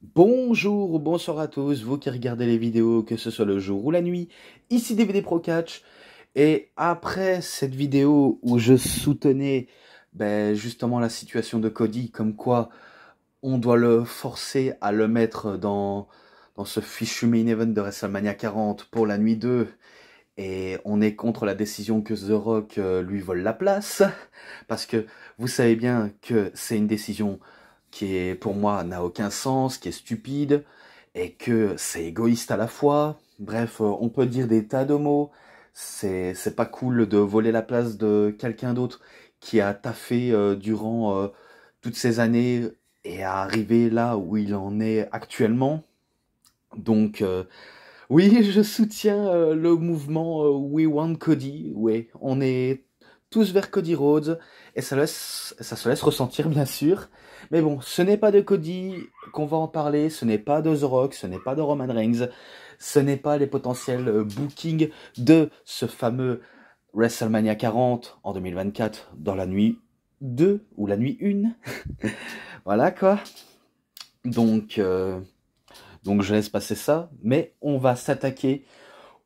Bonjour ou bonsoir à tous, vous qui regardez les vidéos, que ce soit le jour ou la nuit, ici DVD Pro Catch. Et après cette vidéo où je soutenais ben, justement la situation de Cody, comme quoi on doit le forcer à le mettre dans, dans ce fichu main event de WrestleMania 40 pour la nuit 2, et on est contre la décision que The Rock euh, lui vole la place, parce que vous savez bien que c'est une décision qui est pour moi n'a aucun sens, qui est stupide, et que c'est égoïste à la fois. Bref, euh, on peut dire des tas de mots. C'est, c'est pas cool de voler la place de quelqu'un d'autre qui a taffé euh, durant euh, toutes ces années et à arriver là où il en est actuellement. Donc, oui, je soutiens le mouvement We Want Cody. Oui, on est tous vers Cody Rhodes et ça, laisse, ça se laisse ressentir, bien sûr. Mais bon, ce n'est pas de Cody qu'on va en parler, ce n'est pas de The Rock, ce n'est pas de Roman Reigns, ce n'est pas les potentiels euh, bookings de ce fameux WrestleMania 40 en 2024 dans la nuit 2 ou la nuit 1. voilà quoi. Donc, euh, donc je laisse passer ça, mais on va s'attaquer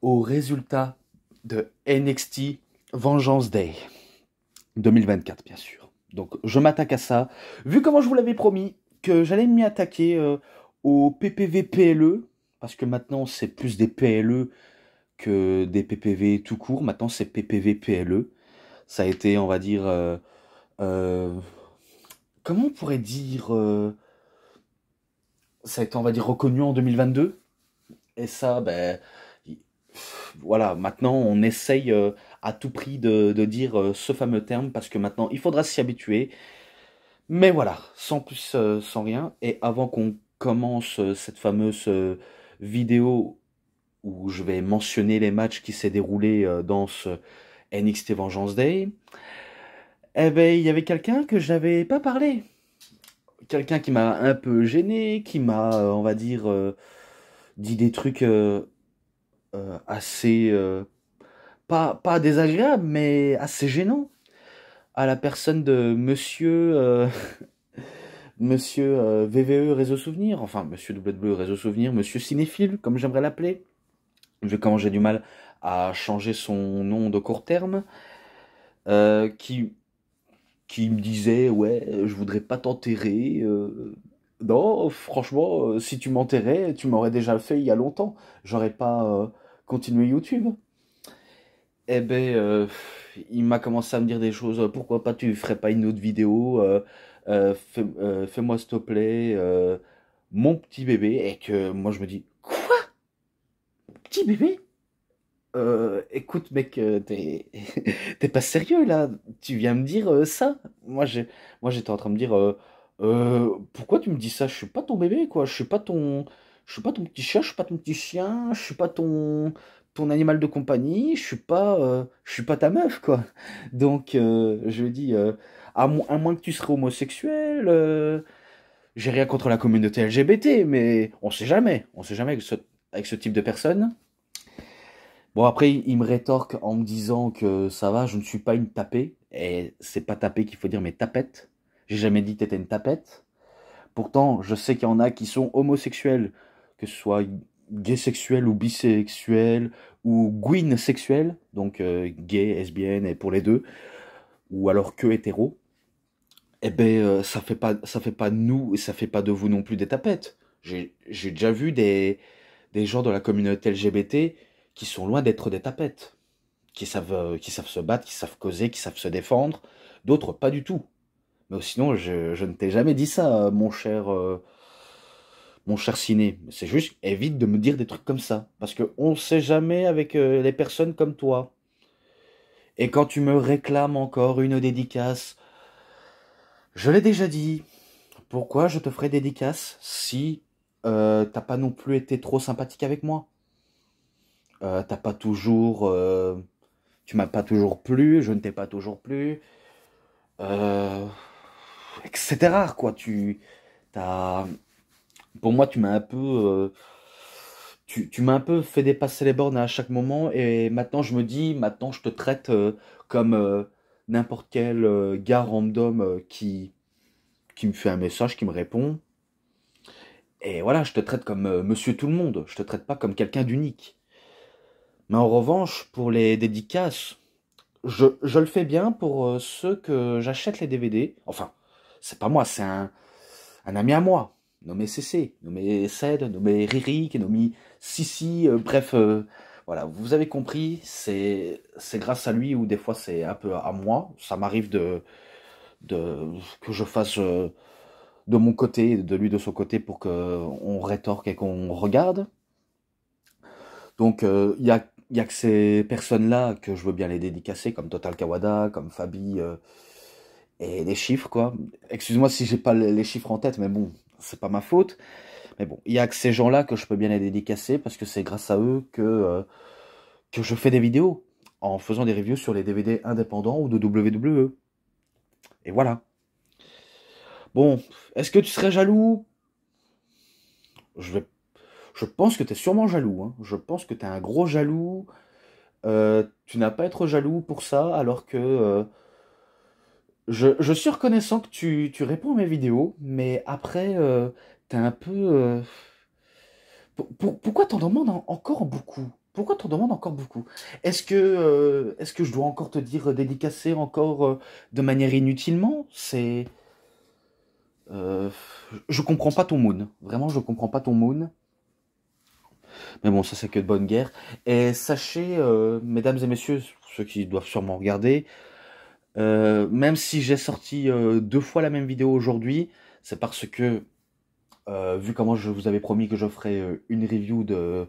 aux résultats de NXT Vengeance Day 2024 bien sûr. Donc je m'attaque à ça. Vu comment je vous l'avais promis que j'allais m'y attaquer euh, au PPV PLE, parce que maintenant c'est plus des PLE que des PPV tout court, maintenant c'est PPV PLE. Ça a été, on va dire, euh, euh, comment on pourrait dire, ça a été, on va dire, reconnu en 2022. Et ça, ben, voilà, maintenant on essaye à tout prix de, dire euh, ce fameux terme parce que maintenant il faudra s'y habituer. Mais voilà, sans plus, euh, sans rien. Et avant qu'on commence euh, cette fameuse vidéo où je vais mentionner les matchs qui s'est déroulé dans ce NXT Vengeance Day, eh ben il y avait quelqu'un que j'avais pas parlé, quelqu'un qui m'a un peu gêné, qui m'a, on va dire, dit des trucs assez pas, désagréable, mais assez gênant à la personne de monsieur euh, monsieur euh, VVE réseau souvenir enfin monsieur Bleu réseau souvenir monsieur cinéphile comme j'aimerais l'appeler vu comment j'ai du mal à changer son nom de court terme euh, qui qui me disait ouais je voudrais pas t'enterrer non franchement si tu m'enterrais tu m'aurais déjà fait il y a longtemps j'aurais pas continué YouTube eh ben, euh, il m'a commencé à me dire des choses. Euh, pourquoi pas, tu ferais pas une autre vidéo euh, fais, moi s'il te plaît mon petit bébé et que moi je me dis quoi petit bébé écoute mec t'es t'es pas sérieux là tu viens me dire ça moi j'ai moi j'étais en train de me dire pourquoi tu me dis ça je suis pas ton bébé quoi je suis pas ton je suis pas ton petit chat je suis pas ton petit chien je suis pas ton ton animal de compagnie, je suis pas, euh, je suis pas ta meuf, quoi. Donc, euh, je dis, euh, à, moins que tu serais homosexuel, j'ai rien contre la communauté LGBT, mais on sait jamais, on sait jamais avec ce, type de personne. Bon, après, il me rétorque en me disant que ça va, je ne suis pas une tapée, et c'est pas tapée qu'il faut dire, mais tapette. J'ai jamais dit que t'étais une tapette. Pourtant, je sais qu'il y en a qui sont homosexuels, que ce soit gay sexuel ou bisexuel ou gwyn sexuel, donc euh, gay, lesbienne et pour les deux, ou alors que hétéro, eh ben euh, ça fait pas ça fait pas nous et ça fait pas de vous non plus des tapettes. J'ai déjà vu des, des gens de la communauté LGBT qui sont loin d'être des tapettes, qui savent euh, qui savent se battre, qui savent causer, qui savent se défendre, d'autres pas du tout. Mais sinon je, ne t'ai jamais dit ça, mon cher mon cher ciné, c'est juste évite de me dire des trucs comme ça. Parce qu'on ne sait jamais avec euh, les personnes comme toi. Et quand tu me réclames encore une dédicace, je l'ai déjà dit. Pourquoi je te ferai dédicace si euh, t'as pas non plus été trop sympathique avec moi euh, T'as pas toujours. tu m'as pas toujours plu, je ne t'ai pas toujours plu. etc. quoi, tu. T'as pour moi, tu m'as un peu, euh, tu, m'as un peu fait dépasser les bornes à chaque moment. Et maintenant, je me dis, maintenant, je te traite euh, comme euh, n'importe quel gars random qui, qui me fait un message, qui me répond. Et voilà, je te traite comme monsieur tout le monde. Je te traite pas comme quelqu'un d'unique. Mais en revanche, pour les dédicaces, je, je le fais bien pour ceux que j'achète les DVD. Enfin, c'est pas moi, c'est un, un ami à moi nommé CC, nommé Ced, nommé est nommé Sissi, euh, bref, euh, voilà, vous avez compris, c'est grâce à lui ou des fois c'est un peu à moi, ça m'arrive de, de, que je fasse euh, de mon côté, de lui de son côté pour qu'on rétorque et qu'on regarde. Donc il n'y a, y a que ces personnes-là que je veux bien les dédicacer, comme Total Kawada, comme Fabi et les chiffres, quoi. Excuse-moi si j'ai pas les chiffres en tête, mais bon, c'est pas ma faute. Mais bon, il y a que ces gens-là que je peux bien les dédicacer parce que c'est grâce à eux que, euh, que je fais des vidéos en faisant des reviews sur les DVD indépendants ou de WWE. Et voilà. Bon, est-ce que tu serais jaloux je, vais... je pense que tu es sûrement jaloux. Hein. Je pense que tu es un gros jaloux. Euh, tu n'as pas à être jaloux pour ça alors que... Euh, je, suis reconnaissant que tu, réponds à mes vidéos, mais après, euh, t'es un peu. Euh, pourquoi t'en demandes encore beaucoup Pourquoi t'en demandes encore beaucoup Est-ce que, euh, est que je dois encore te dire dédicacer encore de manière inutilement C'est. je comprends pas ton moon. Vraiment, je comprends pas ton moon. Mais bon, ça c'est que de bonne guerre. Et sachez, mesdames et messieurs, ceux qui doivent sûrement regarder, euh, même si j'ai sorti euh, deux fois la même vidéo aujourd'hui, c'est parce que, euh, vu comment je vous avais promis que je ferais une review de,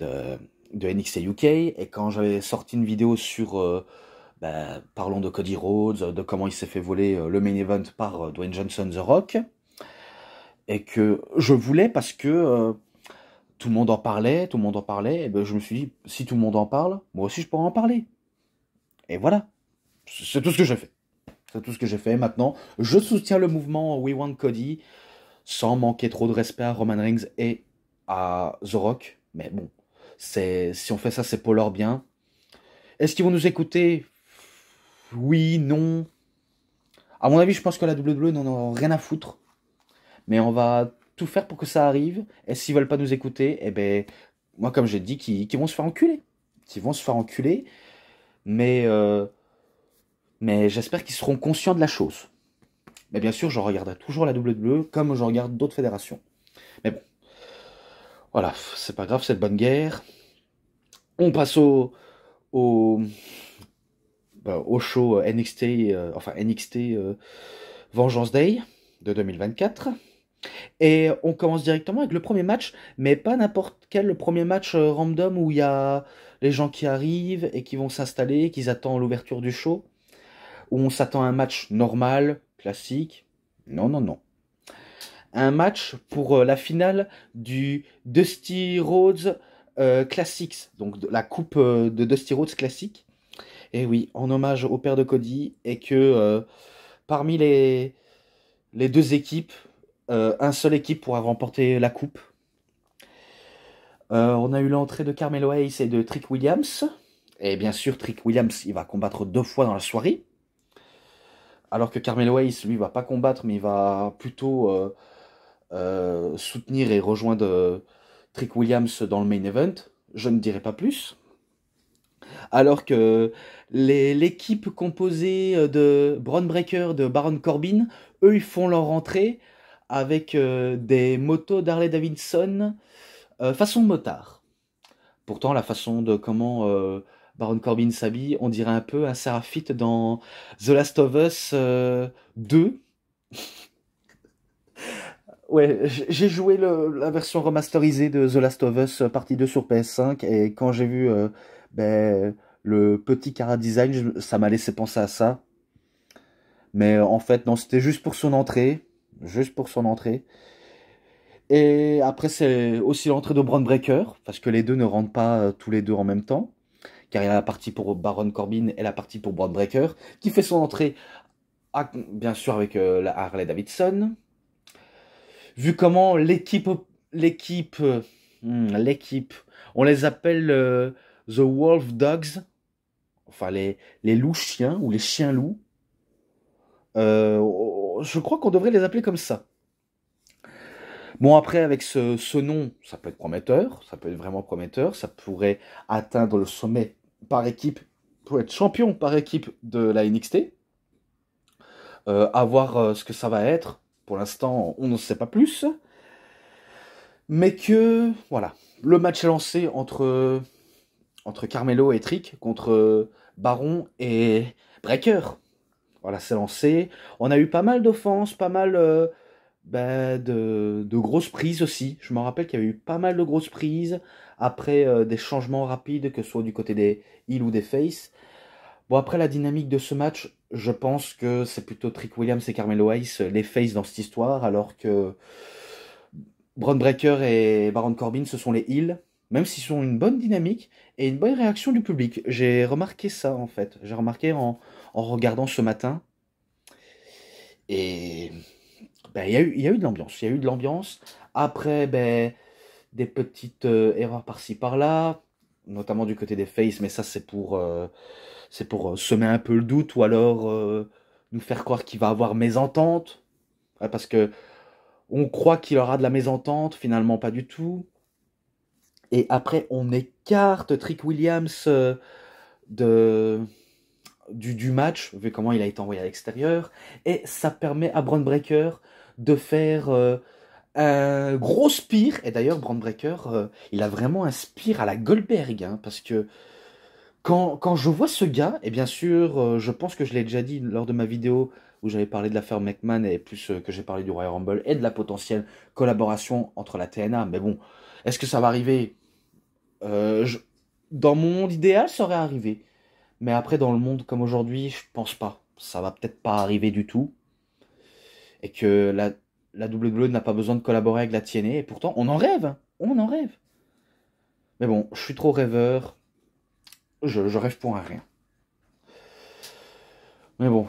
de, NXT UK, et quand j'avais sorti une vidéo sur, bah, parlons de Cody Rhodes, de comment il s'est fait voler le main event par Dwayne Johnson The Rock, et que je voulais parce que tout le monde en parlait, tout le monde en parlait, et ben je me suis dit, si tout le monde en parle, moi aussi je pourrais en parler. Et voilà c'est tout ce que j'ai fait. C'est tout ce que j'ai fait maintenant. Je soutiens le mouvement We Want Cody sans manquer trop de respect à Roman Reigns et à The Rock. Mais bon, si on fait ça, c'est pour leur bien. Est-ce qu'ils vont nous écouter Oui, non. À mon avis, je pense que la WWE n'en a rien à foutre. Mais on va tout faire pour que ça arrive. Et s'ils veulent pas nous écouter, eh ben, moi, comme j'ai dit, qu'ils vont se faire enculer. Ils vont se faire enculer. Mais. Euh, mais j'espère qu'ils seront conscients de la chose. Mais bien sûr, je regarderai toujours la WWE comme je regarde d'autres fédérations. Mais bon, voilà, c'est pas grave, c'est de bonne guerre. On passe au, au, bah, show euh, NXT, euh, enfin NXT euh, Vengeance Day de 2024. Et on commence directement avec le premier match, mais pas n'importe quel le premier match random où il y a les gens qui arrivent et qui vont s'installer, qui attendent l'ouverture du show où on s'attend à un match normal, classique. Non, non, non. Un match pour euh, la finale du Dusty Rhodes euh, Classics, donc la coupe euh, de Dusty Rhodes Classic. Et eh oui, en hommage au père de Cody, et que parmi les, les deux équipes, un seul équipe pourra remporter la coupe. on a eu l'entrée de Carmelo Hayes et de Trick Williams. Et bien sûr, Trick Williams, il va combattre deux fois dans la soirée. Alors que Carmel Hayes, lui, va pas combattre, mais il va plutôt euh, euh, soutenir et rejoindre euh, Trick Williams dans le main event. Je ne dirai pas plus. Alors que l'équipe composée de Braun Breaker, de Baron Corbin, eux, ils font leur entrée avec des motos d'Harley Davidson façon motard. Pourtant, la façon de comment Baron Corbin s'habille, on dirait un peu un Seraphite dans The Last of Us 2. Euh, ouais, j'ai joué la version remasterisée de The Last of Us euh, partie 2 sur PS5 et quand j'ai vu euh, ben, le petit cara design, ça m'a laissé penser à ça. Mais en fait, non, c'était juste pour son entrée. Juste pour son entrée. Et après, c'est aussi l'entrée de Brown Breaker, parce que les deux ne rentrent pas tous les deux en même temps car il y a la partie pour Baron Corbin et la partie pour Braun Breaker, qui fait son entrée, bien sûr, avec euh, Harley Davidson. Vu comment l'équipe, l'équipe, hmm, l'équipe, on les appelle euh, The Wolf Dogs, enfin les, les loups chiens ou les chiens loups. Euh, je crois qu'on devrait les appeler comme ça. Bon, après, avec ce, ce, nom, ça peut être prometteur, ça peut être vraiment prometteur, ça pourrait atteindre le sommet par équipe, pour être champion par équipe de la NXT. Euh, voir euh, ce que ça va être. Pour l'instant, on ne sait pas plus. Mais que, voilà, le match est lancé entre, entre Carmelo et Trick contre Baron et Breaker. Voilà, c'est lancé. On a eu pas mal d'offenses, pas mal euh, bah, de, grosses prises aussi. Je me rappelle qu'il y avait eu pas mal de grosses prises après euh, des changements rapides, que ce soit du côté des heels ou des face. Bon, après la dynamique de ce match, je pense que c'est plutôt Trick Williams et Carmelo Hayes euh, les face dans cette histoire, alors que Braun Breaker et Baron Corbin, ce sont les heels même s'ils ont une bonne dynamique et une bonne réaction du public. J'ai remarqué ça en fait. J'ai remarqué en, regardant ce matin. Et ben, y, de l'ambiance. Il y a eu de l'ambiance. Après, ben, des petites euh, erreurs par-ci par-là, notamment du côté des faces, mais ça c'est pour, euh, pour euh, semer un peu le doute ou alors nous faire croire qu'il va avoir mésentente. parce que on croit qu'il aura de la mésentente, finalement pas du tout. Et après, on écarte Trick Williams de, du, du match, vu comment il a été envoyé à l'extérieur. Et ça permet à Brown Breaker de faire euh, un gros spire. Et d'ailleurs, Brandbreaker, euh, il a vraiment un spire à la Goldberg, hein, parce que quand, je vois ce gars, et bien sûr, euh, je pense que je l'ai déjà dit lors de ma vidéo où j'avais parlé de l'affaire McMahon et plus que j'ai parlé du Royal Rumble et de la potentielle collaboration entre la TNA. Mais bon, est-ce que ça va arriver Dans mon monde idéal, ça aurait arrivé. Mais après, dans le monde comme aujourd'hui, je pense pas. Ça va peut-être pas arriver du tout et que la, Double bleue n'a pas besoin de collaborer avec la TNA, et pourtant on en rêve, hein. on en rêve. Mais bon, je suis trop rêveur, je, rêve pour rien. Mais bon,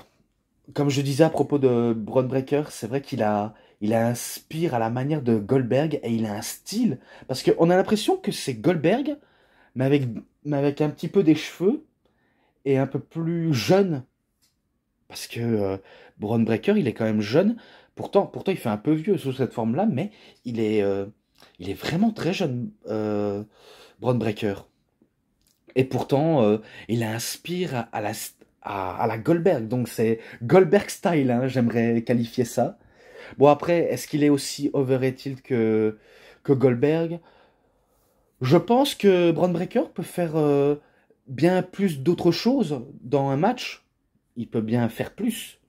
comme je disais à propos de Braun Breaker, c'est vrai qu'il a, il inspire à la manière de Goldberg et il a un style. Parce qu'on a l'impression que c'est Goldberg, mais avec, mais avec un petit peu des cheveux et un peu plus jeune parce que euh, Braun Breaker, il est quand même jeune. Pourtant, pourtant, il fait un peu vieux sous cette forme-là, mais il est, euh, il est vraiment très jeune, euh, Braun Breaker. Et pourtant, euh, il inspire à, la, Goldberg. Donc c'est Goldberg style, hein, j'aimerais qualifier ça. Bon après, est-ce qu'il est aussi overrated que, que Goldberg Je pense que Braun Breaker peut faire bien plus d'autres choses dans un match il peut bien faire plus.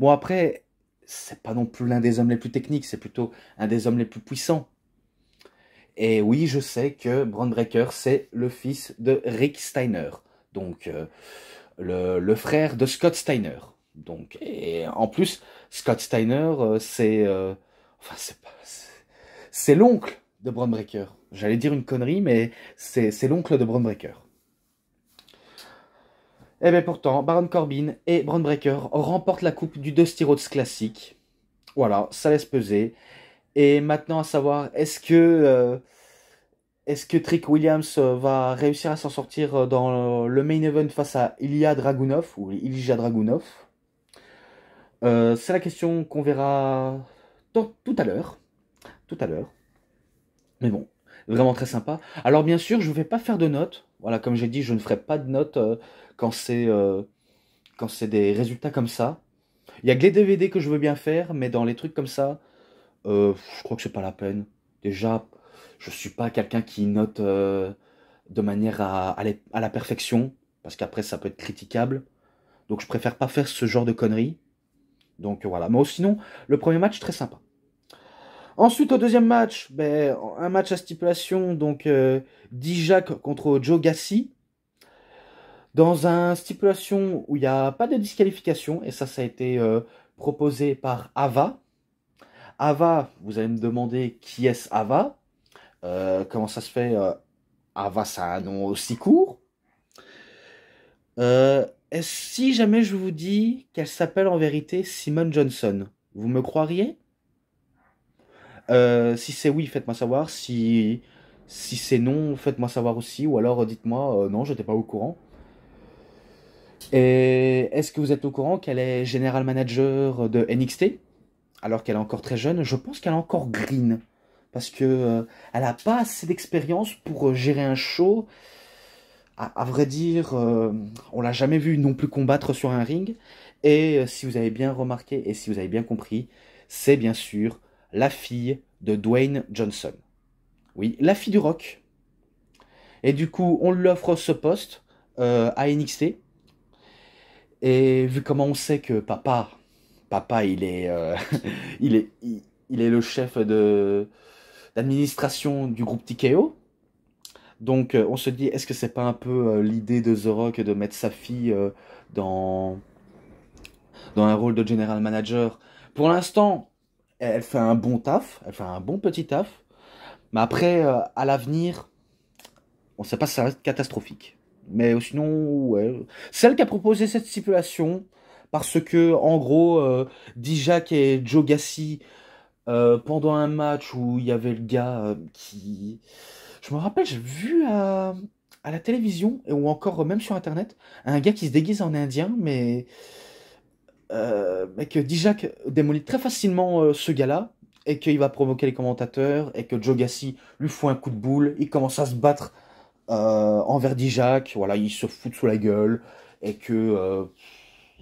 Bon, après, c'est pas non plus l'un des hommes les plus techniques, c'est plutôt un des hommes les plus puissants. Et oui, je sais que Brand Breaker, c'est le fils de Rick Steiner, donc euh, le, frère de Scott Steiner. Donc, et en plus, Scott Steiner, euh, c'est euh, enfin, c'est l'oncle de Brand J'allais dire une connerie, mais c'est l'oncle de Brand Breaker. Et eh bien pourtant, Baron Corbin et Braun Breaker remportent la coupe du Dusty Rhodes classique. Voilà, ça laisse peser. Et maintenant à savoir, est-ce que, euh, est-ce que Trick Williams euh, va réussir à s'en sortir euh, dans le main event face à Ilya Dragunov ou Ilija Dragunov C'est la question qu'on verra tout à l'heure. Tout à l'heure. Mais bon, vraiment très sympa. Alors bien sûr, je ne vais pas faire de notes voilà, comme j'ai dit, je ne ferai pas de notes euh, quand c'est euh, quand c'est des résultats comme ça. Il y a que les DVD que je veux bien faire, mais dans les trucs comme ça, euh, je crois que c'est pas la peine. Déjà, je suis pas quelqu'un qui note de manière à, à, la perfection, parce qu'après ça peut être critiquable. Donc je préfère pas faire ce genre de conneries. Donc voilà. Mais sinon, le premier match très sympa. Ensuite, au deuxième match, ben, un match à stipulation, donc euh, Dijak contre Joe Gassi. Dans un stipulation où il n'y a pas de disqualification, et ça, ça a été euh, proposé par Ava. Ava, vous allez me demander qui est Ava euh, Comment ça se fait Ava, ça a un nom aussi court Si jamais je vous dis qu'elle s'appelle en vérité Simone Johnson, vous me croiriez euh, si c'est oui, faites-moi savoir. Si, si c'est non, faites-moi savoir aussi. Ou alors dites-moi, euh, non, je n'étais pas au courant. Et est-ce que vous êtes au courant qu'elle est General Manager de NXT Alors qu'elle est encore très jeune, je pense qu'elle est encore green. Parce que euh, elle n'a pas assez d'expérience pour gérer un show. À, vrai dire, on l'a jamais vu non plus combattre sur un ring. Et si vous avez bien remarqué et si vous avez bien compris, c'est bien sûr la fille de Dwayne Johnson. Oui, la fille du rock. Et du coup, on lui offre ce poste euh, à NXT. Et vu comment on sait que papa, papa, il est, euh, il est, il, est le chef de d'administration du groupe TKO. Donc, euh, on se dit, est-ce que c'est pas un peu l'idée de The Rock de mettre sa fille dans dans un rôle de general manager Pour l'instant, elle fait un bon taf, elle fait un bon petit taf. Mais après, euh, à l'avenir, on ne sait pas si ça être catastrophique. Mais sinon, ouais. Celle qui a proposé cette situation parce que, en gros, euh, Dijak et Joe Gassi, euh, pendant un match où il y avait le gars qui. Je me rappelle, j'ai vu à, à la télévision, ou encore même sur internet, un gars qui se déguise en indien, mais euh, mais que Dijak démolit très facilement euh, ce gars-là, et qu'il va provoquer les commentateurs, et que Joe Gassi lui fout un coup de boule, il commence à se battre euh, envers Dijak, voilà, il se fout sous la gueule, et que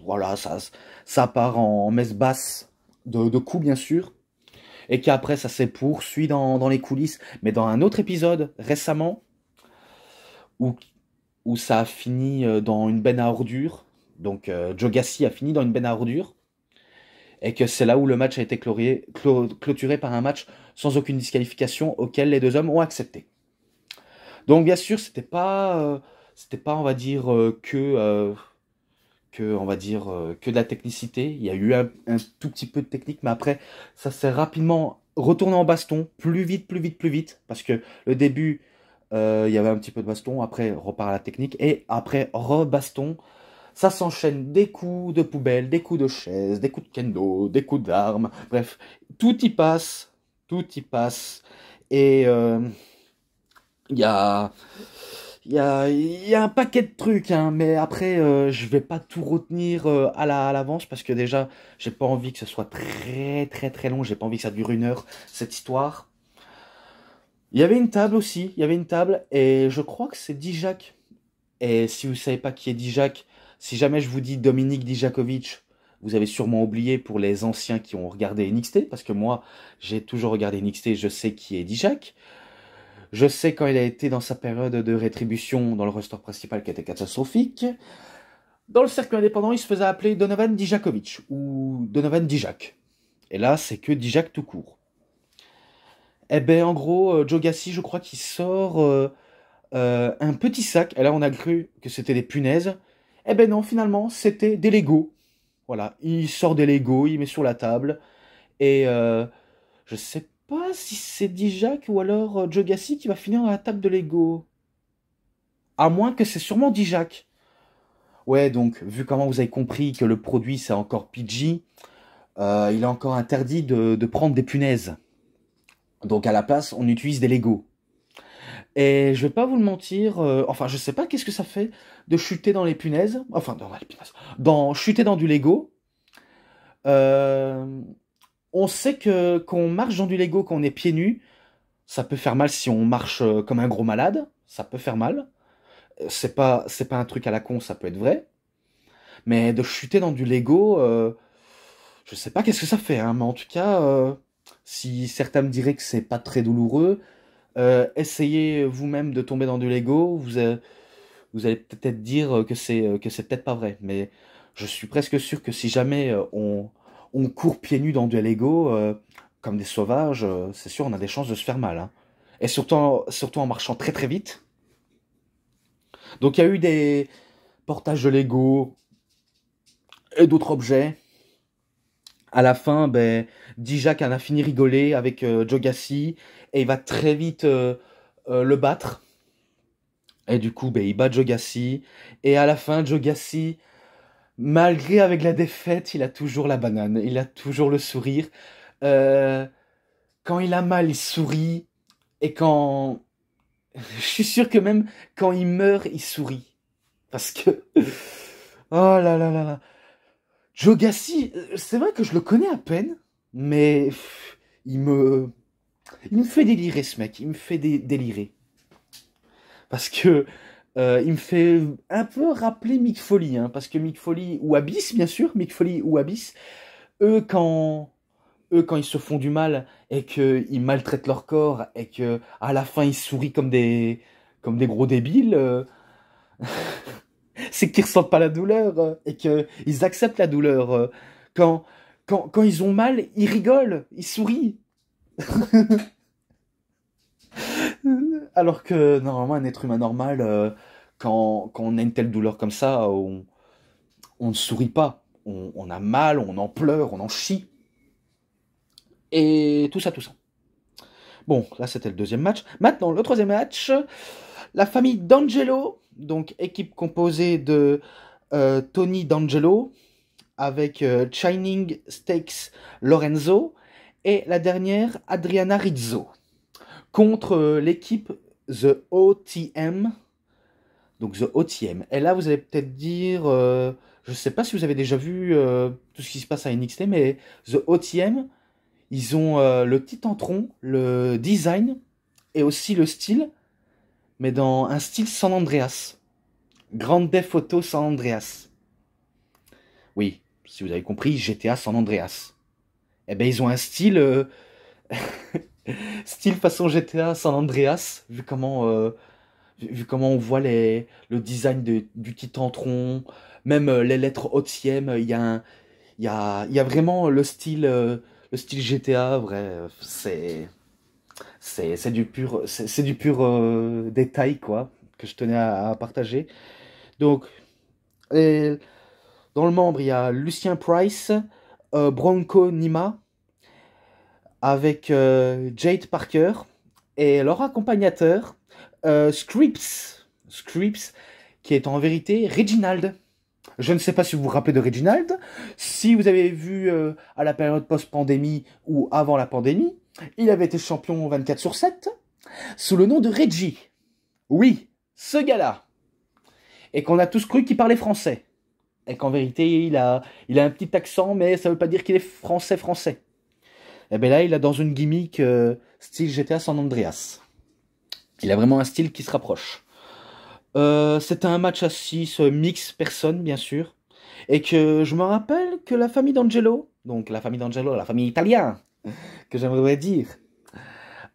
voilà, ça, ça part en messe basse de, coups, bien sûr. Et qu'après, ça s'est poursuit dans, les coulisses. Mais dans un autre épisode, récemment, où, où ça a fini dans une benne à ordures, donc euh, Joe Gassi a fini dans une benne à ordures, et que c'est là où le match a été clôturé par un match sans aucune disqualification auquel les deux hommes ont accepté. Donc bien sûr, c'était pas, euh, c'était pas, on va dire euh, que, que, on va dire que de la technicité. Il y a eu un, tout petit peu de technique, mais après, ça s'est rapidement retourné en baston, plus vite, plus vite, plus vite, parce que le début, il y avait un petit peu de baston, après repart à la technique, et après re baston ça s'enchaîne des coups de poubelle, des coups de chaise, des coups de kendo, des coups d'armes. Bref, tout y passe. Tout y passe. Et il euh, y a. Il y a, y a, un paquet de trucs, hein. mais après, je euh, je vais pas tout retenir euh, à l'avance la, parce que déjà, j'ai pas envie que ce soit très très très long, j'ai pas envie que ça dure une heure, cette histoire. Il y avait une table aussi, il y avait une table, et je crois que c'est Dijak. Et si vous savez pas qui est Dijak, si jamais je vous dis Dominique Dijakovic, vous avez sûrement oublié pour les anciens qui ont regardé NXT, parce que moi, j'ai toujours regardé NXT, je sais qui est Dijak. Je sais quand il a été dans sa période de rétribution dans le roster principal qui était catastrophique. Dans le cercle indépendant, il se faisait appeler Donovan Dijakovic ou Donovan Dijak. Et là, c'est que Dijak tout court. Eh ben, en gros, euh, Joe Gassi, je crois qu'il sort euh, euh, un petit sac. Et là, on a cru que c'était des punaises. Eh ben non, finalement, c'était des Lego. Voilà, il sort des Lego, il met sur la table. Et euh, je sais pas si c'est Dijak ou alors euh, Joe qui va finir dans la table de Lego. À moins que c'est sûrement Dijak. Ouais, donc, vu comment vous avez compris que le produit, c'est encore PG, euh, il est encore interdit de, de prendre des punaises. Donc, à la place, on utilise des Lego. Et je vais pas vous le mentir, euh, enfin je sais pas qu'est-ce que ça fait de chuter dans les punaises, enfin dans les punaises, dans, chuter dans du Lego. Euh, on sait que quand on marche dans du Lego, quand on est pieds nus, ça peut faire mal si on marche euh, comme un gros malade, ça peut faire mal. C'est pas, c'est pas un truc à la con, ça peut être vrai. Mais de chuter dans du Lego, je sais pas qu'est-ce que ça fait, hein. mais en tout cas, si certains me diraient que c'est pas très douloureux, euh, essayez vous-même de tomber dans du Lego. Vous, euh, allez peut-être dire que c'est euh, que c'est peut-être pas vrai, mais je suis presque sûr que si jamais on, court pieds nus dans du Lego comme des sauvages, c'est sûr on a des chances de se faire mal. Hein. Et surtout surtout en marchant très très vite. Donc il y a eu des portages de Lego et d'autres objets à la fin, ben, Dijak en a fini rigoler avec euh, Jogassi et il va très vite euh, euh, le battre. Et du coup, ben, il bat Jogassi. Et à la fin, Jogassi, malgré avec la défaite, il a toujours la banane, il a toujours le sourire. quand il a mal, il sourit. Et quand. Je suis sûr que même quand il meurt, il sourit. Parce que. Oh là là là là. Jogassi, euh, c'est vrai que je le connais à peine, mais il me, il me fait délirer ce mec, il me fait délirer. Parce que euh, il me fait un peu rappeler Mick Foley, hein. parce que Mick Foley ou Abyss, bien sûr, Mick Foley ou Abyss, eux quand, eux quand ils se font du mal et qu'ils maltraitent leur corps et que à la fin ils sourient comme des, comme des gros débiles. Euh, c'est qu'ils ressentent pas la douleur euh, et qu'ils acceptent la douleur. Euh. Quand, quand, ils ont mal, ils rigolent, ils sourient. Alors que normalement, un être humain normal, euh, quand, quand, on a une telle douleur comme ça, on, ne sourit pas. On, on, a mal, on en pleure, on en chie. Et tout ça, tout ça. Bon, là c'était le deuxième match. Maintenant, le troisième match, la famille d'Angelo donc équipe composée de euh, Tony D'Angelo avec euh, Shining Stakes Lorenzo et la dernière Adriana Rizzo contre euh, l'équipe The OTM. Donc The OTM. Et là vous allez peut-être dire, je ne sais pas si vous avez déjà vu tout ce qui se passe à NXT, mais The OTM, ils ont le titantron le design et aussi le style mais dans un style San Andreas. Grande Photo San Andreas. Oui, si vous avez compris, GTA San Andreas. Eh ben ils ont un style... Euh, style façon GTA San Andreas, vu comment, euh, vu comment on voit le design du titan tronc, même euh, les lettres OTM, il y, y, a... y, a, vraiment le style, le style GTA, bref, c'est c'est du pur, c'est du pur euh, détail quoi que je tenais à, partager. Donc, dans le membre, il y a Lucien Price, euh, Bronco Nima, avec euh, Jade Parker et leur accompagnateur Scripps, Scripps, qui est en vérité Reginald. Je ne sais pas si vous vous rappelez de Reginald, si vous avez vu à la période post-pandémie ou avant la pandémie, il avait été champion 24 sur 7 sous le nom de Reggie. Oui, ce gars-là. Et qu'on a tous cru qu'il parlait français. Et qu'en vérité, il a, il a un petit accent, mais ça ne veut pas dire qu'il est français-français. Et eh bien là, il a dans une gimmick euh, style GTA San Andreas. Il a vraiment un style qui se rapproche. Euh, c'était un match à 6, euh, mix personnes, bien sûr. Et que je me rappelle que la famille d'Angelo, donc la famille d'Angelo, la famille italienne, que j'aimerais dire,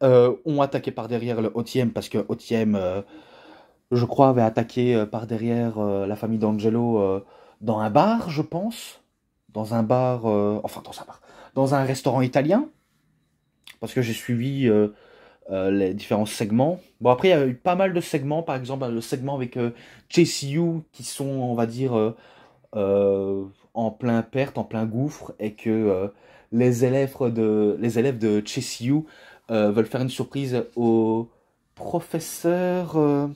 euh, On ont attaqué par derrière le hautième parce que Otiem, euh, je crois, avait attaqué euh, par derrière la famille d'Angelo dans un bar, je pense. Dans un bar, enfin dans un bar, dans un restaurant italien. Parce que j'ai suivi les différents segments. Bon, après, il y a eu pas mal de segments, par exemple, le segment avec You qui sont, on va dire, en plein perte, en plein gouffre, et que les élèves de, les élèves de euh, veulent faire une surprise au professeur. Euh,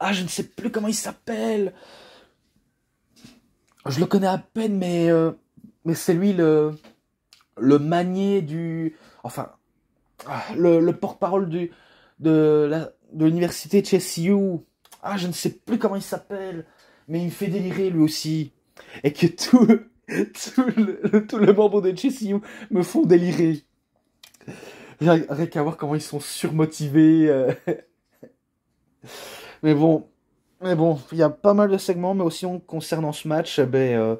ah, je ne sais plus comment il s'appelle. Je le connais à peine, mais, euh, mais c'est lui le, le manier du. Enfin, ah, le, porte-parole du, de, de l'université de Ah, je ne sais plus comment il s'appelle, mais il me fait délirer lui aussi. Et que tout, tout, le, membres de JCU me font délirer. Rien qu'à voir comment ils sont surmotivés. Euh. mais bon, mais bon, il y a pas mal de segments, mais aussi en concernant ce match, eh ben, euh,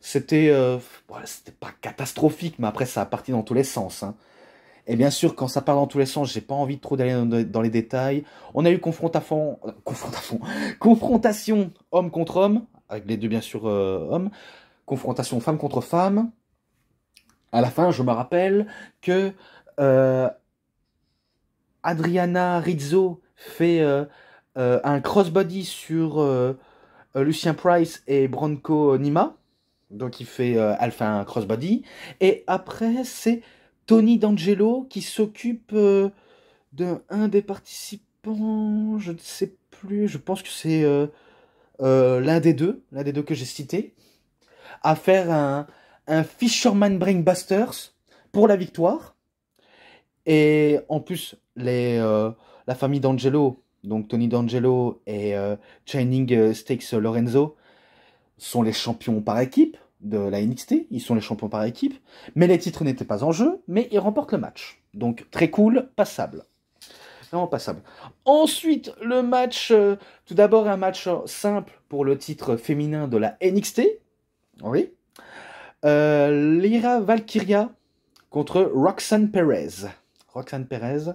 c'était, euh, c'était pas catastrophique, mais après ça a parti dans tous les sens. Hein. Et bien sûr, quand ça part dans tous les sens, j'ai pas envie de trop d'aller dans les détails. On a eu confrontation, confrontation, confrontation homme contre homme, avec les deux bien sûr hommes confrontation femme contre femme. À la fin, je me rappelle que euh, Adriana Rizzo fait euh, euh, un crossbody sur Lucien Price et Bronco Nima. Donc il fait, elle fait un crossbody. Et après, c'est Tony D'Angelo qui s'occupe d'un de un des participants. Je ne sais plus. Je pense que c'est l'un des deux, l'un des deux que j'ai cité à faire un, Fisherman Fisherman Busters pour la victoire. Et en plus, les, euh, la famille d'Angelo, donc Tony D'Angelo et euh, Chaining euh, Stakes Lorenzo, sont les champions par équipe de la NXT. Ils sont les champions par équipe. Mais les titres n'étaient pas en jeu, mais ils remportent le match. Donc très cool, passable. Vraiment passable. Ensuite, le match, tout d'abord un match simple pour le titre féminin de la NXT, oui. Euh, Lyra Valkyria contre Roxanne Perez. Roxanne Perez.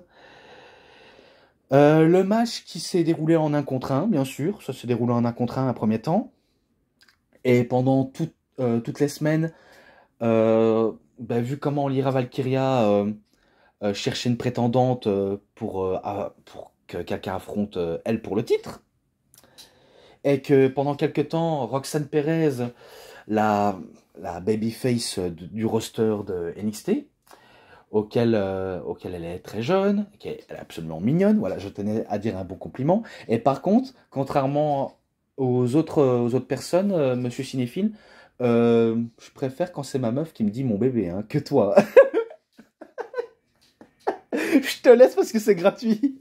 Euh, le match qui s'est déroulé en un contre un bien sûr. Ça s'est déroulé en un contre 1 un premier temps. Et pendant euh, toutes les semaines, bah, vu comment Lyra Valkyria cherchait une prétendante pour, pour que quelqu'un affronte elle pour le titre, et que pendant quelques temps, Roxane Perez la, la face du roster de NXT, auquel, euh, auquel elle est très jeune, qui est, elle est absolument mignonne. Voilà, je tenais à dire un bon compliment. Et par contre, contrairement aux autres, personnes, euh, monsieur cinéphile, euh, je préfère quand c'est ma meuf qui me dit mon bébé, hein, que toi. je te laisse parce que c'est gratuit.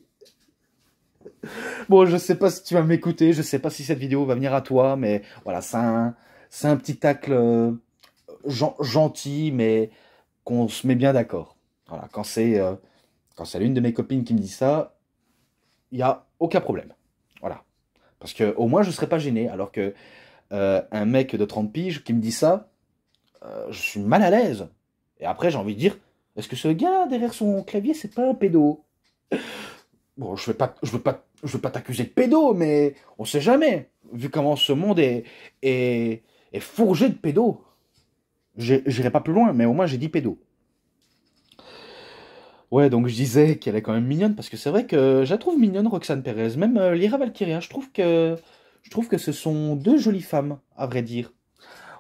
Bon, je sais pas si tu vas m'écouter, je sais pas si cette vidéo va venir à toi, mais voilà, ça c'est un petit tacle euh, gentil, mais qu'on se met bien d'accord. Voilà, quand c'est euh, quand c'est l'une de mes copines qui me dit ça, il n'y a aucun problème. Voilà. Parce que au moins je ne serais pas gêné. Alors que euh, un mec de 30 piges qui me dit ça, je suis mal à l'aise. Et après j'ai envie de dire, est-ce que ce gars derrière son clavier, c'est pas un pédo Bon, je ne pas, veux pas, je pas t'accuser de pédo, mais on sait jamais. Vu comment ce monde est, est fourgé de pédos. J'irai pas plus loin, mais au moins j'ai dit pédos. Ouais, donc je disais qu'elle est quand même mignonne, parce que c'est vrai que je la trouve mignonne, Roxane Perez. Même euh, Lyra Valkyria, je trouve, que, je trouve que ce sont deux jolies femmes, à vrai dire.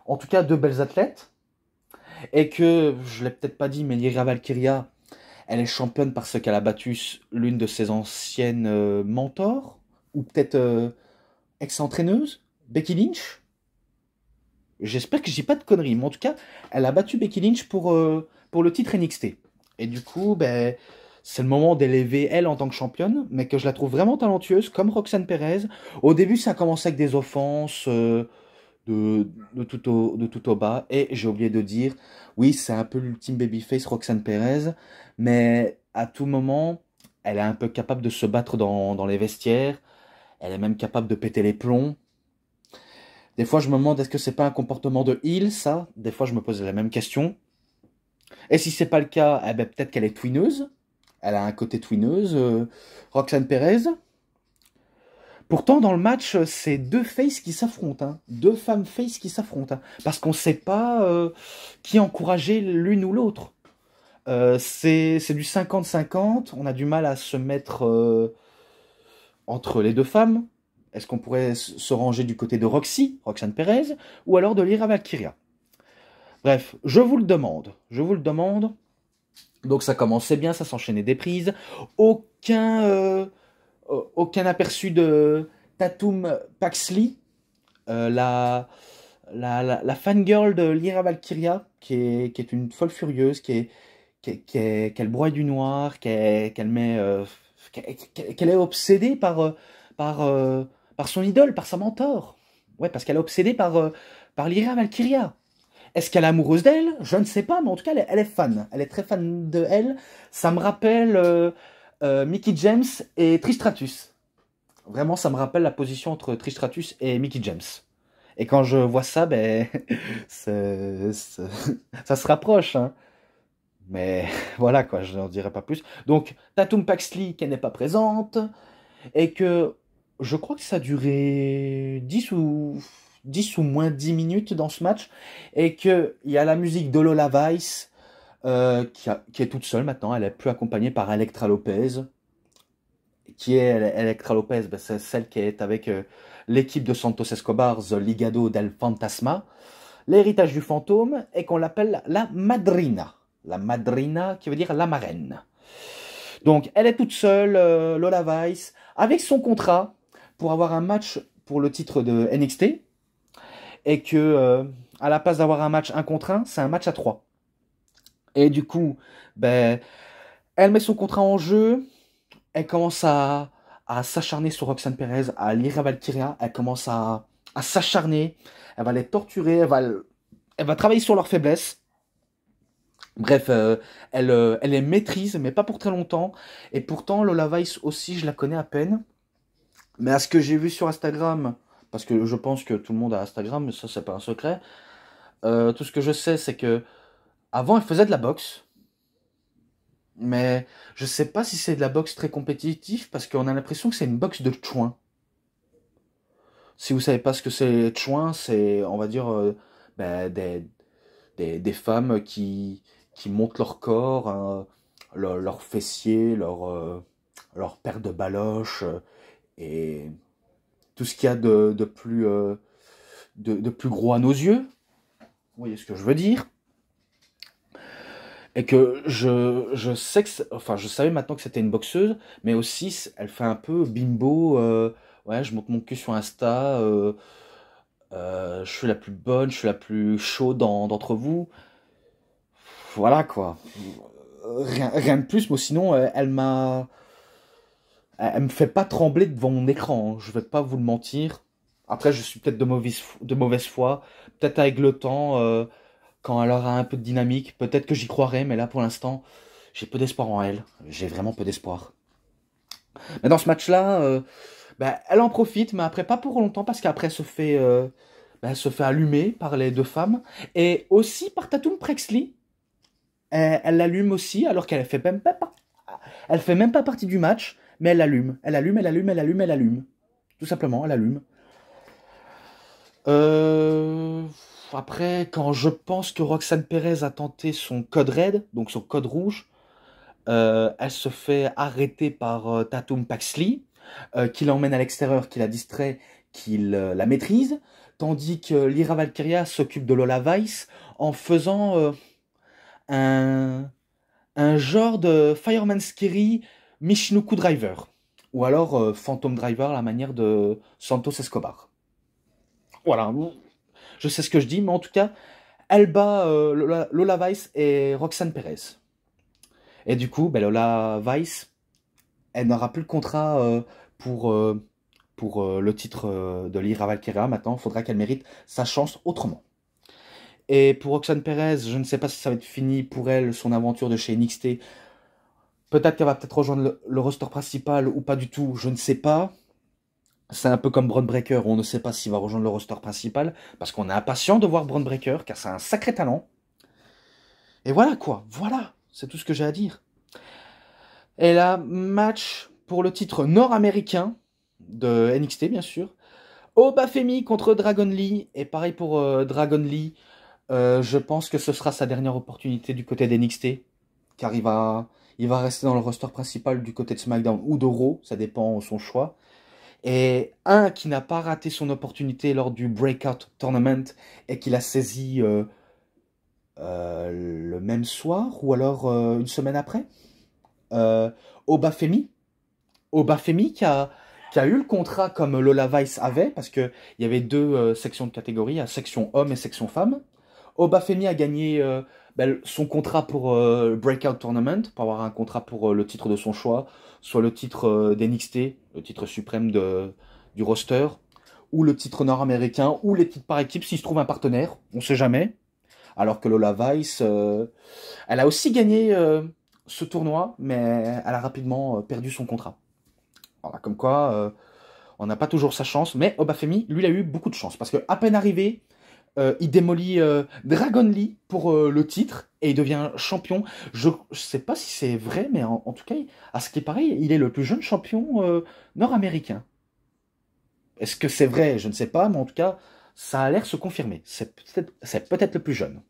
En tout cas, deux belles athlètes. Et que, je l'ai peut-être pas dit, mais Lyra Valkyria, elle est championne parce qu'elle a battu l'une de ses anciennes euh, mentors, ou peut-être euh, ex-entraîneuse, Becky Lynch. J'espère que j'ai pas de conneries, mais en tout cas, elle a battu Becky Lynch pour, euh, pour le titre NXT. Et du coup, ben, c'est le moment d'élever elle en tant que championne, mais que je la trouve vraiment talentueuse, comme Roxane Perez. Au début, ça a commencé avec des offenses euh, de, tout au, de tout au bas, et j'ai oublié de dire, oui, c'est un peu l'ultime babyface Roxane Perez, mais à tout moment, elle est un peu capable de se battre dans, dans les vestiaires, elle est même capable de péter les plombs. Des fois, je me demande, est-ce que c'est pas un comportement de heal, ça Des fois, je me pose la même question. Et si c'est pas le cas, eh ben, peut-être qu'elle est twineuse. Elle a un côté twineuse. Euh, Roxane Perez. Pourtant, dans le match, c'est deux faces qui s'affrontent. Hein. Deux femmes faces qui s'affrontent. Hein. Parce qu'on ne sait pas euh, qui encourager l'une ou l'autre. Euh, c'est du 50-50. On a du mal à se mettre entre les deux femmes. Est-ce qu'on pourrait se ranger du côté de Roxy, Roxane Pérez, ou alors de Lyra Valkyria Bref, je vous le demande, je vous le demande. Donc ça commençait bien, ça s'enchaînait des prises. Aucun, euh, aucun aperçu de Tatum Paxley, euh, la, fangirl de Lyra Valkyria, qui est, qui est une folle furieuse, qui est, qu'elle broie du noir, qu'elle met, euh, qu'elle est obsédée par, par par son idole, par sa mentor. Ouais, parce qu'elle est obsédée par, euh, par Valkyria. Est-ce qu'elle est amoureuse d'elle Je ne sais pas, mais en tout cas, elle, est fan. Elle est très fan de elle. Ça me rappelle euh, euh, Mickey James et Tristratus. Vraiment, ça me rappelle la position entre Tristratus et Mickey James. Et quand je vois ça, ben, ça se rapproche. Hein. Mais voilà, quoi, je n'en dirai pas plus. Donc, Tatum Paxley, qui n'est pas présente, et que je crois que ça a duré 10 ou 10 ou moins 10 minutes dans ce match et qu'il y a la musique de Lola Weiss euh, qui, est toute seule maintenant, elle est plus accompagnée par Electra Lopez. Qui est Electra Lopez ben, C'est celle qui est avec euh, l'équipe de Santos Escobar, The Ligado del Fantasma, l'héritage du fantôme, est qu'on l'appelle la Madrina. La Madrina qui veut dire la marraine. Donc elle est toute seule, euh, Lola Weiss, avec son contrat pour avoir un match pour le titre de NXT et que euh, à la place d'avoir un match 1 contre 1, c'est un match à 3. Et du coup, ben, elle met son contrat en jeu, elle commence à, s'acharner sur Roxane Perez, à à Valkyria, elle commence à, s'acharner, elle va les torturer, elle va, travailler sur leurs faiblesses. Bref, euh, elle, euh, elle les maîtrise, mais pas pour très longtemps. Et pourtant, Lola Weiss aussi, je la connais à peine. Mais à ce que j'ai vu sur Instagram, parce que je pense que tout le monde a Instagram, mais ça c'est pas un secret. Euh, tout ce que je sais, c'est que avant elle faisait de la boxe, mais je sais pas si c'est de la boxe très compétitive parce qu'on a l'impression que c'est une boxe de chouin. Si vous savez pas ce que c'est chouin, c'est on va dire euh, ben, des, des, femmes qui, qui montent leur corps, hein, leur, leur, fessier, leur, leur paire de baloches. Euh, et tout ce qu'il y a de, plus, euh, de, plus gros à nos yeux. Vous voyez ce que je veux dire et que je, je sais que enfin je savais maintenant que c'était une boxeuse mais aussi elle fait un peu bimbo euh, ouais je monte mon cul sur Insta euh, je suis la plus bonne je suis la plus chaude d'entre vous voilà quoi rien, rien de plus mais sinon elle m'a elle me fait pas trembler devant mon écran. Hein, je vais pas vous le mentir. Après, je suis peut-être de mauvaise, de mauvaise foi. Peut-être avec le temps, euh, quand elle aura un peu de dynamique, peut-être que j'y croirais, Mais là, pour l'instant, j'ai peu d'espoir en elle. J'ai vraiment peu d'espoir. Mais dans ce match-là, euh, ben, elle en profite, mais après pas pour longtemps parce qu'après elle se fait, euh, ben, se fait allumer par les deux femmes et aussi par Tatum Prexley. Elle l'allume aussi alors qu'elle fait fait même pas partie du match mais elle allume, elle allume, elle allume, elle allume, elle allume. Tout simplement, elle allume. Euh, après, quand je pense que Roxane Perez a tenté son code red, donc son code rouge, euh, elle se fait arrêter par euh, Tatum Paxley, qui l'emmène à l'extérieur, qui la distrait, qui la maîtrise, tandis que Lyra Valkyria s'occupe de Lola Weiss en faisant un, un genre de Fireman's carry. Michinoku Driver, ou alors euh, Phantom Driver, la manière de Santos Escobar. Voilà, je sais ce que je dis, mais en tout cas, elle bat euh, Lola, Weiss et Roxane Perez. Et du coup, ben, Lola Weiss, elle n'aura plus le contrat euh, pour, pour le titre de l'Ira Valkyria. Maintenant, il faudra qu'elle mérite sa chance autrement. Et pour Roxane Perez, je ne sais pas si ça va être fini pour elle, son aventure de chez NXT, Peut-être qu'elle va peut-être rejoindre le, roster principal ou pas du tout, je ne sais pas. C'est un peu comme Braun Breaker, on ne sait pas s'il va rejoindre le roster principal, parce qu'on est impatient de voir Braun Breaker, car c'est un sacré talent. Et voilà quoi, voilà, c'est tout ce que j'ai à dire. Et là, match pour le titre nord-américain de NXT, bien sûr. Obafemi contre Dragon Lee. Et pareil pour euh, Dragon Lee. Euh, je pense que ce sera sa dernière opportunité du côté NXT Car il va, il va rester dans le roster principal du côté de SmackDown ou de ça dépend de son choix. Et un qui n'a pas raté son opportunité lors du Breakout Tournament et qui l'a saisi euh, euh, le même soir ou alors euh, une semaine après, Obafemi. Obafemi qui a, qui a eu le contrat comme Lola Weiss avait, parce qu'il y avait deux sections de catégorie, section homme et section femme. Obafemi a gagné bah, son contrat pour le euh, Breakout Tournament, pour avoir un contrat pour euh, le titre de son choix, soit le titre euh, des d'NXT, le titre suprême de, du roster, ou le titre nord-américain, ou les titres par équipe s'il se trouve un partenaire, on sait jamais. Alors que Lola Weiss, elle a aussi gagné ce tournoi, mais elle a rapidement perdu son contrat. Voilà, comme quoi, on n'a pas toujours sa chance, mais Obafemi, lui, il a eu beaucoup de chance, parce que à peine arrivé, euh, il démolit euh, Dragon Lee pour euh, le titre et il devient champion. Je ne sais pas si c'est vrai, mais en, tout cas, à ce qui est pareil, il est le plus jeune champion nord-américain. Est-ce que c'est vrai Je ne sais pas, mais en tout cas, ça a l'air se confirmer. C'est peut-être le plus jeune.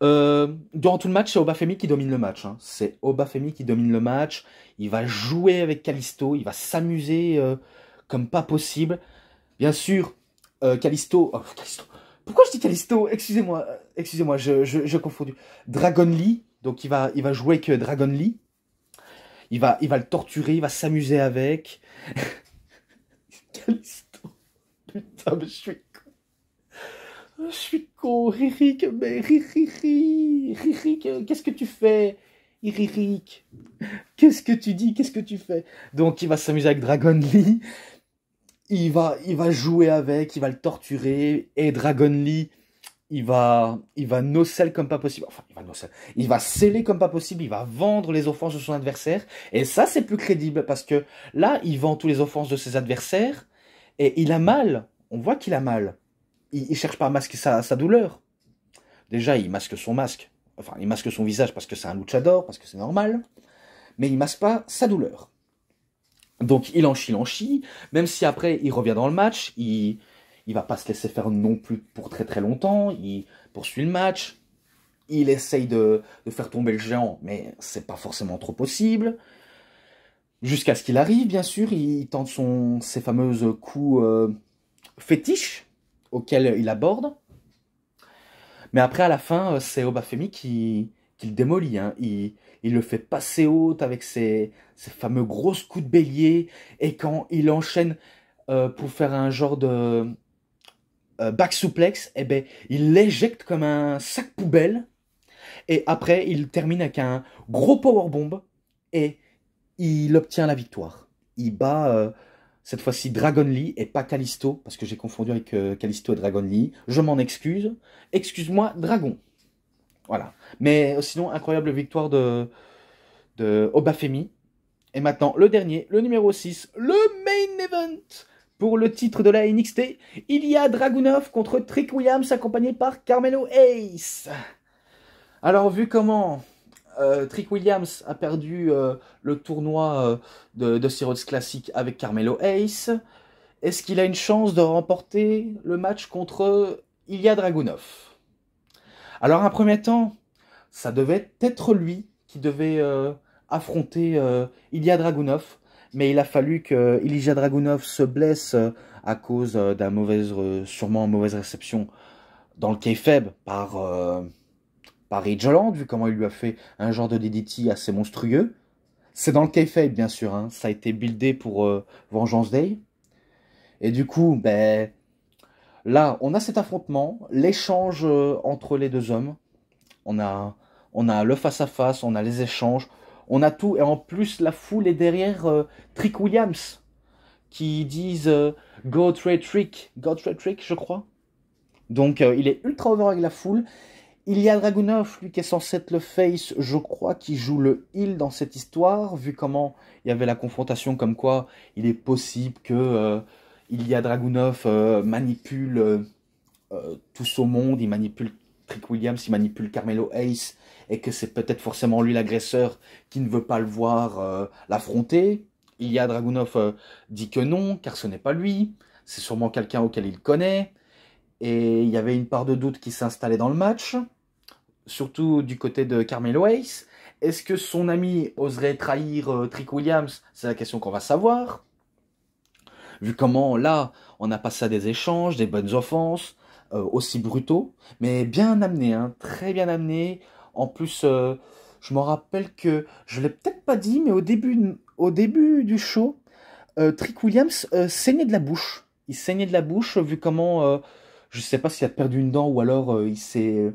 durant tout le match, c'est Obafemi qui domine le match. Hein. C'est Obafemi qui domine le match. Il va jouer avec Callisto, il va s'amuser comme pas possible. Bien sûr, euh, Calisto, oh, Pourquoi je dis Callisto Excusez-moi, euh, excusez-moi, je, je, confondu. Dragon Lee, donc il va, il va jouer avec Dragon Lee. Il va, il va le torturer, il va s'amuser avec. Callisto. Putain, mais je suis con. Je suis con, Ririk, mais Ririk, Ririk, qu'est-ce que tu fais Ririk, qu'est-ce que tu dis Qu'est-ce que tu fais Donc il va s'amuser avec Dragon Lee il va, il va jouer avec, il va le torturer. Et Dragon Lee, il va, il va comme pas possible. Enfin, il va nocel. Il va sceller comme pas possible. Il va vendre les offenses de son adversaire. Et ça, c'est plus crédible parce que là, il vend tous les offenses de ses adversaires et il a mal. On voit qu'il a mal. Il, cherche pas à masquer sa, sa douleur. Déjà, il masque son masque. Enfin, il masque son visage parce que c'est un luchador, parce que c'est normal. Mais il masque pas sa douleur. Donc il en chie, il en chie, même si après il revient dans le match, il ne va pas se laisser faire non plus pour très très longtemps, il poursuit le match, il essaye de, faire tomber le géant, mais c'est pas forcément trop possible. Jusqu'à ce qu'il arrive, bien sûr, il tente son, ses fameuses coups euh, fétiches auxquels il aborde. Mais après, à la fin, euh, c'est Obafemi qui, qui le démolit. Hein. Il, il le fait passer haute avec ses, fameux gros coups de bélier, et quand il enchaîne euh, pour faire un genre de euh, back suplex, eh ben, il l'éjecte comme un sac poubelle, et après il termine avec un gros powerbomb, et il obtient la victoire. Il bat... Euh, cette fois-ci Dragon Lee et pas Callisto, parce que j'ai confondu avec Callisto et Dragon Lee. Je m'en excuse. Excuse-moi, Dragon. Voilà. Mais sinon, incroyable victoire de, de Obafemi. Et maintenant, le dernier, le numéro 6, le main event pour le titre de la NXT. Il y a Dragunov contre Trick Williams accompagné par Carmelo Ace. Alors, vu comment euh, Trick Williams a perdu euh, le tournoi euh, de, de Classic avec Carmelo Ace, est-ce qu'il a une chance de remporter le match contre Ilya Dragunov alors, un premier temps, ça devait être lui qui devait euh, affronter euh, Ilya Dragunov. Mais il a fallu que Ilya Dragunov se blesse euh, à cause d'une mauvaise, sûrement mauvaise réception dans le k par, par Ridge vu comment il lui a fait un genre de DDT assez monstrueux. C'est dans le K-Fab, bien sûr. Hein. Ça a été buildé pour Vengeance Day. Et du coup, ben, Là, on a cet affrontement, l'échange euh, entre les deux hommes. On a, on a le face-à-face, on a les échanges, on a tout. Et en plus, la foule est derrière euh, Trick Williams, qui disent euh, Go Trey Trick, Go Trey Trick, je crois. Donc, il est ultra over avec la foule. Il y a Dragunov, lui qui est censé être le face, je crois, qui joue le heel dans cette histoire, vu comment il y avait la confrontation, comme quoi il est possible que il y a Dragunov euh, manipule euh, euh, tout son monde, il manipule Trick Williams, il manipule Carmelo Ace, et que c'est peut-être forcément lui l'agresseur qui ne veut pas le voir l'affronter. Il y a Dragunov dit que non, car ce n'est pas lui, c'est sûrement quelqu'un auquel il connaît, et il y avait une part de doute qui s'installait dans le match, surtout du côté de Carmelo Ace. Est-ce que son ami oserait trahir Trick Williams C'est la question qu'on va savoir vu comment là, on a passé à des échanges, des bonnes offenses, euh, aussi brutaux, mais bien amené, hein, très bien amené. En plus, euh, je me rappelle que, je l'ai peut-être pas dit, mais au début, au début du show, euh, Trick Williams saignait de la bouche. Il saignait de la bouche, vu comment, je sais pas s'il a perdu une dent ou alors il s'est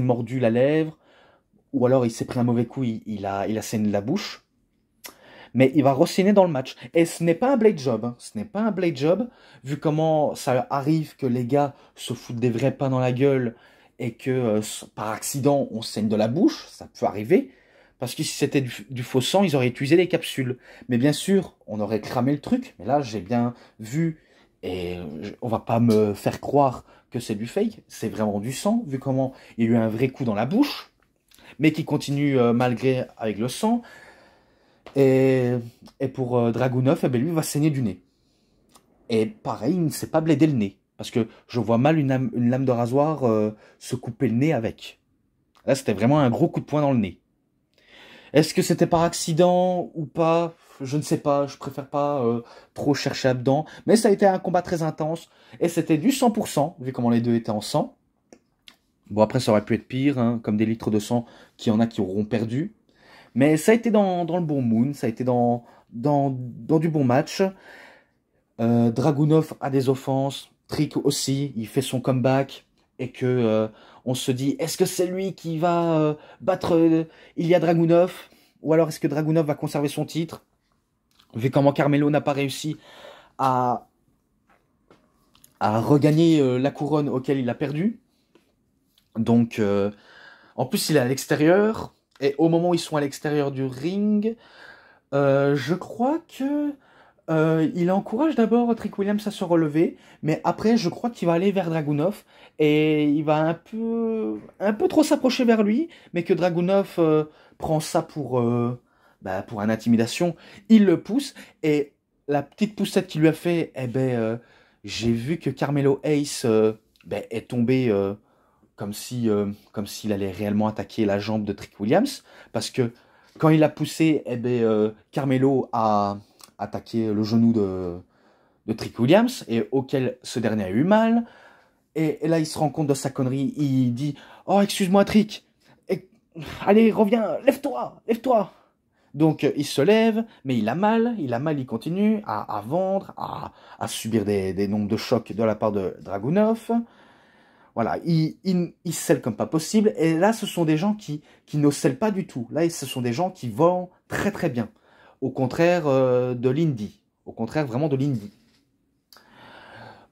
mordu la lèvre, ou alors il s'est pris un mauvais coup, il, il, a, il a saigné de la bouche mais il va re dans le match. Et ce n'est pas un blade job, hein. ce n'est pas un blade job, vu comment ça arrive que les gars se foutent des vrais pains dans la gueule et que euh, par accident on saigne de la bouche, ça peut arriver. Parce que si c'était du, faux sang, ils auraient utilisé les capsules. Mais bien sûr, on aurait cramé le truc. Mais là, j'ai bien vu, et euh, on va pas me faire croire que c'est du fake. C'est vraiment du sang, vu comment il y a eu un vrai coup dans la bouche, mais qui continue euh, malgré avec le sang. Et, pour euh, Dragunov, eh ben, lui, il va saigner du nez. Et pareil, il ne s'est pas blédé le nez. Parce que je vois mal une, lame de rasoir euh, se couper le nez avec. Là, c'était vraiment un gros coup de poing dans le nez. Est-ce que c'était par accident ou pas Je ne sais pas, je préfère pas euh, trop chercher là-dedans. Mais ça a été un combat très intense. Et c'était du 100%, vu comment les deux étaient en sang. Bon, après, ça aurait pu être pire, hein, comme des litres de sang qu'il y en a qui auront perdu. Mais ça a été dans, le bon moon, ça a été dans, dans, du bon match. Euh, Dragunov a des offenses, Trick aussi, il fait son comeback et que euh, on se dit est-ce que c'est lui qui va euh, battre Ilya Dragunov ou alors est-ce que Dragunov va conserver son titre vu comment Carmelo n'a pas réussi à à regagner la couronne auquel il a perdu. Donc en plus il est à l'extérieur, et au moment où ils sont à l'extérieur du ring, euh, je crois que euh, il encourage d'abord Trick Williams à se relever, mais après, je crois qu'il va aller vers Dragunov et il va un peu, un peu trop s'approcher vers lui, mais que Dragunov euh, prend ça pour, bah, pour une intimidation. Il le pousse et la petite poussette qu'il lui a fait, eh ben, j'ai vu que Carmelo Ace ben, est tombé euh, comme s'il allait réellement attaquer la jambe de Trick Williams, parce que quand il a poussé, eh ben, euh, Carmelo a attaqué le genou de, Trick Williams et auquel ce dernier a eu mal. Et, là, il se rend compte de sa connerie. Il dit Oh, excuse-moi, Trick. allez, reviens, lève-toi, lève-toi. Donc, euh, il se lève, mais il a mal, il a mal, il continue à, vendre, à, subir des, des, nombres de chocs de la part de Dragunov. Voilà, ils, scellent comme pas possible. Et là, ce sont des gens qui, qui ne scellent pas du tout. Là, ce sont des gens qui vendent très très bien. Au contraire euh, de l'indie. Au contraire vraiment de l'indie.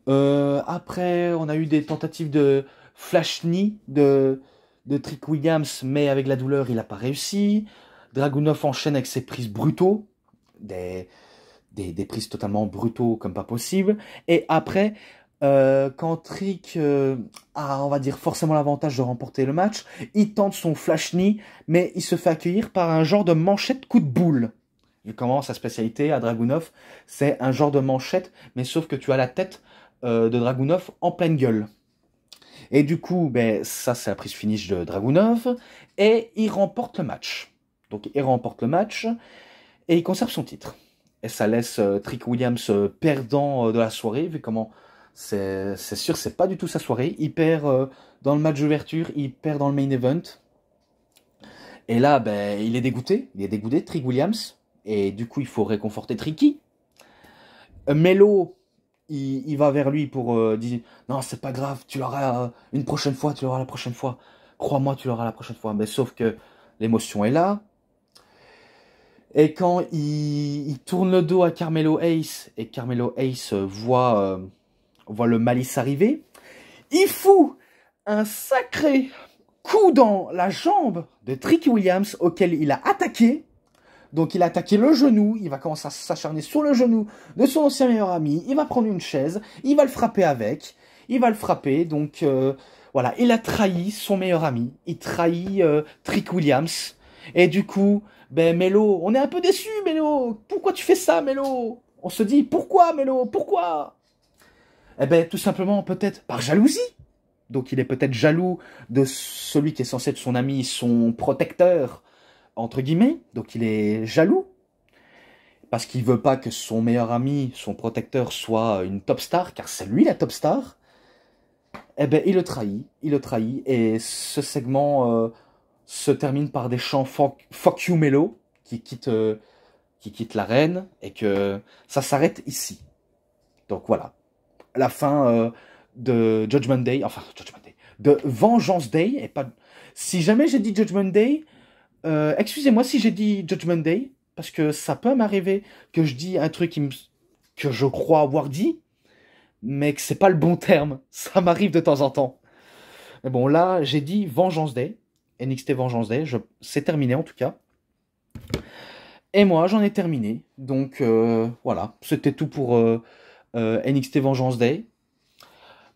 Euh, après, on a eu des tentatives de Flashny de, de Trick Williams, mais avec la douleur, il n'a pas réussi. Dragunov enchaîne avec ses prises brutaux. Des, des, des, prises totalement brutaux comme pas possible. Et après, euh, quand Trick euh, a, on va dire, forcément l'avantage de remporter le match, il tente son flash knee, mais il se fait accueillir par un genre de manchette coup de boule. Et comment sa spécialité à Dragunov, c'est un genre de manchette, mais sauf que tu as la tête euh, de Dragunov en pleine gueule. Et du coup, ben, ça c'est la prise finish de Dragunov, et il remporte le match. Donc il remporte le match, et il conserve son titre. Et ça laisse Trick Williams perdant de la soirée, vu comment c'est sûr, c'est pas du tout sa soirée. Il perd euh, dans le match d'ouverture, il perd dans le main event. Et là, ben, il est dégoûté. Il est dégoûté, Trick Williams. Et du coup, il faut réconforter Tricky. Euh, Melo, il, va vers lui pour euh, dire Non, c'est pas grave, tu l'auras une prochaine fois, tu l'auras la prochaine fois. Crois-moi, tu l'auras la prochaine fois. Mais ben, sauf que l'émotion est là. Et quand il, tourne le dos à Carmelo Ace, et Carmelo Ace voit. On voit le malice arriver. Il fout un sacré coup dans la jambe de Tricky Williams auquel il a attaqué. Donc il a attaqué le genou, il va commencer à s'acharner sur le genou de son ancien meilleur ami, il va prendre une chaise, il va le frapper avec, il va le frapper, donc euh, voilà, il a trahi son meilleur ami, il trahit euh, Trick Williams, et du coup, ben Melo, on est un peu déçu Melo, pourquoi tu fais ça Melo On se dit pourquoi Melo, pourquoi eh bien, tout simplement, peut-être par jalousie. Donc, il est peut-être jaloux de celui qui est censé être son ami, son protecteur, entre guillemets. Donc, il est jaloux. Parce qu'il ne veut pas que son meilleur ami, son protecteur, soit une top star, car c'est lui la top star. Eh bien, il le trahit. Il le trahit. Et ce segment euh, se termine par des chants fuck, you, Mello, qui quitte. Euh, qui quitte la reine et que ça s'arrête ici. Donc voilà la fin euh, de Judgment Day, enfin Judgment Day, de Vengeance Day, et pas. Si jamais j'ai dit Judgment Day, euh, excusez-moi si j'ai dit Judgment Day, parce que ça peut m'arriver que je dis un truc que je crois avoir dit, mais que c'est pas le bon terme. Ça m'arrive de temps en temps. Mais bon, là, j'ai dit Vengeance Day, NXT Vengeance Day, je... c'est terminé en tout cas. Et moi, j'en ai terminé. Donc euh, voilà, c'était tout pour euh, NXT Vengeance Day.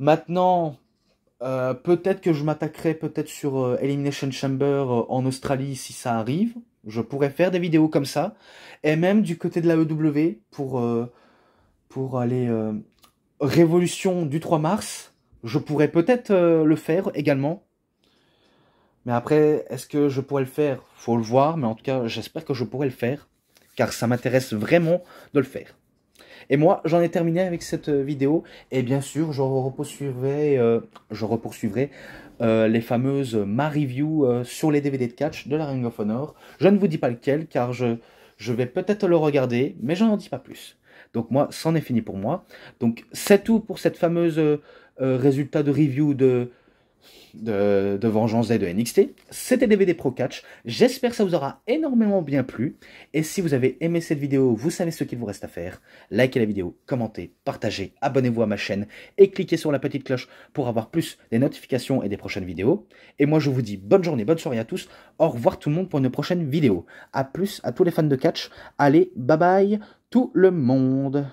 Maintenant, euh, peut-être que je m'attaquerai peut-être sur euh, Elimination Chamber en Australie si ça arrive. Je pourrais faire des vidéos comme ça. Et même du côté de la EW pour, pour aller Révolution du 3 mars. Je pourrais peut-être le faire également. Mais après, est-ce que je pourrais le faire Faut le voir. Mais en tout cas, j'espère que je pourrais le faire. Car ça m'intéresse vraiment de le faire. Et moi, j'en ai terminé avec cette euh, vidéo. Et bien sûr, je repoursuivrai, euh, je repoursuivrai euh, les fameuses ma review sur les DVD de catch de la Ring of Honor. Je ne vous dis pas lequel, car je, je vais peut-être le regarder, mais je n'en dis pas plus. Donc moi, c'en est fini pour moi. Donc c'est tout pour cette fameuse résultat de review de, de, Vengeance Day de NXT. C'était DVD Pro Catch. J'espère que ça vous aura énormément bien plu. Et si vous avez aimé cette vidéo, vous savez ce qu'il vous reste à faire. Likez la vidéo, commentez, partagez, abonnez-vous à ma chaîne et cliquez sur la petite cloche pour avoir plus des notifications et des prochaines vidéos. Et moi, je vous dis bonne journée, bonne soirée à tous. Au revoir tout le monde pour une prochaine vidéo. A plus à tous les fans de catch. Allez, bye bye tout le monde.